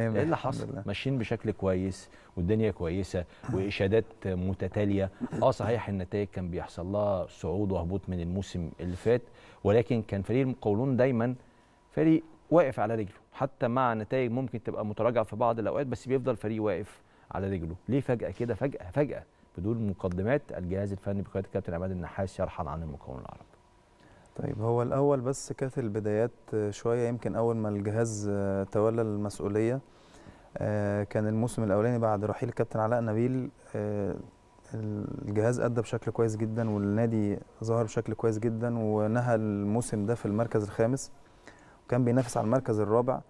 ايه اللي حصل ماشيين بشكل كويس والدنيا كويسه واشادات متتاليه اه صحيح النتائج كان بيحصل لها صعود وهبوط من الموسم اللي فات ولكن كان فريق المقاولون دايما فريق واقف على رجله حتى مع نتائج ممكن تبقى متراجعه في بعض الاوقات بس بيفضل فريق واقف على رجله ليه فجاه كده فجاه فجاه بدون مقدمات الجهاز الفني بقياده الكابتن عماد النحاس يرحل عن المكون العربي طيب هو الأول بس كانت البدايات آه، شوية يمكن أول ما الجهاز آه، تولى المسؤولية آه، كان الموسم الأولاني بعد رحيل الكابتن علاء نبيل الجهاز أدى بشكل كويس جدا والنادي ظهر بشكل كويس جدا ونهى الموسم ده في المركز الخامس وكان بينافس على المركز الرابع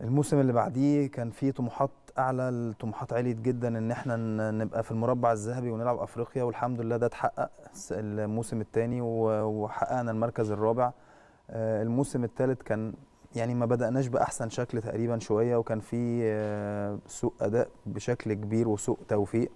الموسم اللي بعديه كان فيه طموحات اعلى الطموحات عليت جدا ان احنا نبقى في المربع الذهبي ونلعب افريقيا والحمد لله ده اتحقق الموسم الثاني وحققنا المركز الرابع آه، الموسم الثالث كان يعني ما بدأناش بأحسن شكل تقريبا شوية وكان في آه، سوء أداء بشكل كبير وسوء توفيق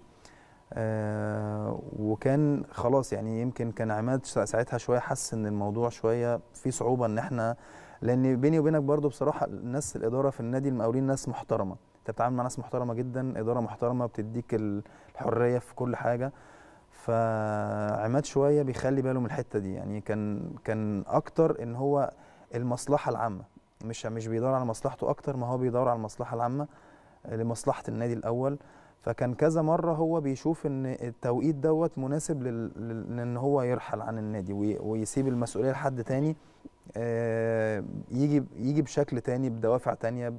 آه، وكان خلاص يعني يمكن كان عماد ساعتها شوية حس إن الموضوع شوية في صعوبة إن إحنا لان بيني وبينك برضو بصراحه الناس الاداره في النادي المقاولين ناس محترمه انت بتتعامل مع ناس محترمه جدا اداره محترمه بتديك الحريه في كل حاجه فعماد شويه بيخلي باله من الحته دي يعني كان كان اكتر ان هو المصلحه العامه مش مش بيدور على مصلحته اكتر ما هو بيدور على المصلحه العامه لمصلحه النادي الاول فكان كذا مره هو بيشوف ان التوقيت دوت مناسب لان هو يرحل عن النادي ويسيب المسؤوليه لحد تاني آه، يجي يجي بشكل تاني بدوافع تانية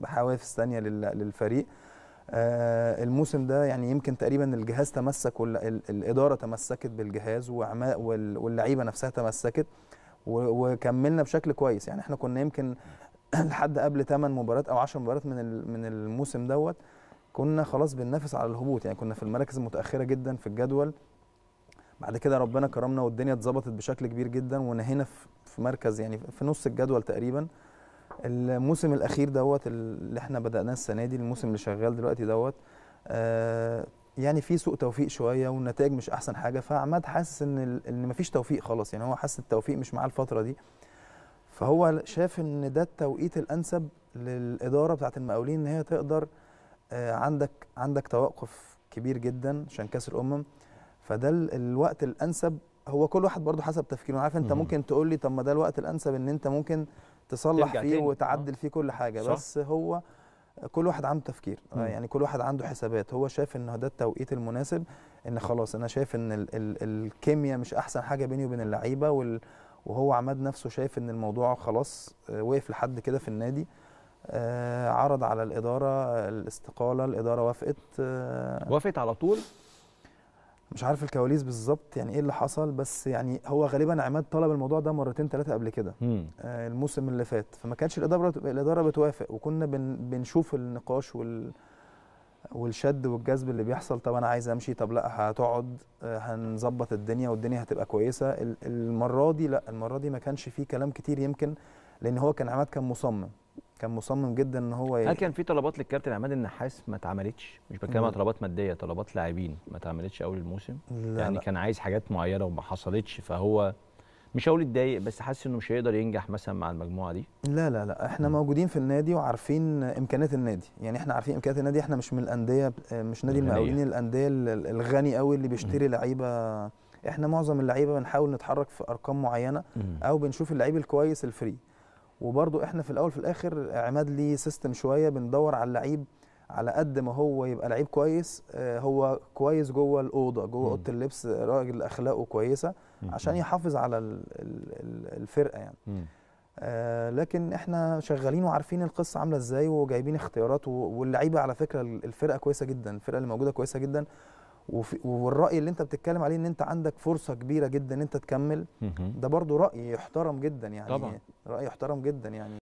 بحوافز تانية للفريق آه، الموسم ده يعني يمكن تقريبا الجهاز تمسك والإدارة تمسكت بالجهاز واللعيبة نفسها تمسكت وكملنا بشكل كويس يعني احنا كنا يمكن لحد قبل 8 مباريات او 10 مباريات من من الموسم دوت كنا خلاص بننافس على الهبوط يعني كنا في المراكز المتاخره جدا في الجدول بعد كده ربنا كرمنا والدنيا اتظبطت بشكل كبير جدا ونهينا في مركز يعني في نص الجدول تقريبا الموسم الاخير دوت اللي احنا بدأناه السنه دي الموسم اللي شغال دلوقتي دوت آه، يعني في سوء توفيق شويه والنتائج مش احسن حاجه فعماد حاسس ان ان مفيش توفيق خلاص يعني هو حاسس التوفيق مش معاه الفتره دي فهو شاف ان ده التوقيت الانسب للاداره بتاعه المقاولين ان هي تقدر آه، عندك عندك توقف كبير جدا عشان كاس الامم فده الوقت الانسب هو كل واحد برضه حسب تفكيره عارف انت ممكن تقول لي طب ما ده الوقت الانسب ان انت ممكن تصلح فيه تاني. وتعدل آه. فيه كل حاجه صح. بس هو كل واحد عنده تفكير آه، مم. يعني كل واحد عنده حسابات هو شايف ان ده التوقيت المناسب ان خلاص انا شايف ان ال ال الكيمياء مش احسن حاجه بيني وبين اللعيبه وال وهو عماد نفسه شايف ان الموضوع خلاص آه، وقف لحد كده في النادي عرض على الاداره الاستقاله الاداره وافقت وافقت على طول مش عارف الكواليس بالظبط يعني ايه اللي حصل بس يعني هو غالبا عماد طلب الموضوع ده مرتين ثلاثه قبل كده آه الموسم اللي فات فما كانتش الاداره الاداره بتوافق وكنا بن بنشوف النقاش وال والشد والجذب اللي بيحصل طب انا عايز امشي طب لا هتقعد آه، هنظبط الدنيا والدنيا هتبقى كويسه المره دي لا المره دي ما كانش فيه كلام كتير يمكن لان هو كان عماد كان مصمم كان مصمم جدا ان هو هل كان في طلبات للكابتن عماد النحاس ما اتعملتش مش بتكلم على طلبات ماديه طلبات لاعبين ما اتعملتش اول الموسم لا يعني لا. كان عايز حاجات معينه وما حصلتش فهو مش هقول اتضايق بس حاسس انه مش هيقدر ينجح مثلا مع المجموعه دي لا لا لا احنا م. موجودين في النادي وعارفين امكانيات النادي يعني احنا عارفين امكانيات النادي احنا مش من الانديه مش نادي المقاولين الانديه الغني قوي اللي بيشتري لعيبه احنا معظم اللعيبه بنحاول نتحرك في ارقام معينه م. او بنشوف اللعيب الكويس الفري وبرضو احنا في الاول في الاخر عماد ليه سيستم شويه بندور على اللعيب على قد ما هو يبقى لعيب كويس آه، هو كويس جوه الاوضه جوه اوضه اللبس راجل اخلاقه كويسه عشان يحافظ على الفرقه يعني مم. آه، لكن احنا شغالين وعارفين القصه عامله ازاي وجايبين اختيارات واللعيبه على فكره الفرقه كويسه جدا الفرقه اللي موجوده كويسه جدا وفي والراي اللي انت بتتكلم عليه ان انت عندك فرصه كبيره جدا ان انت تكمل ده برضو راي يحترم جدا يعني طبعا. راي يحترم جدا يعني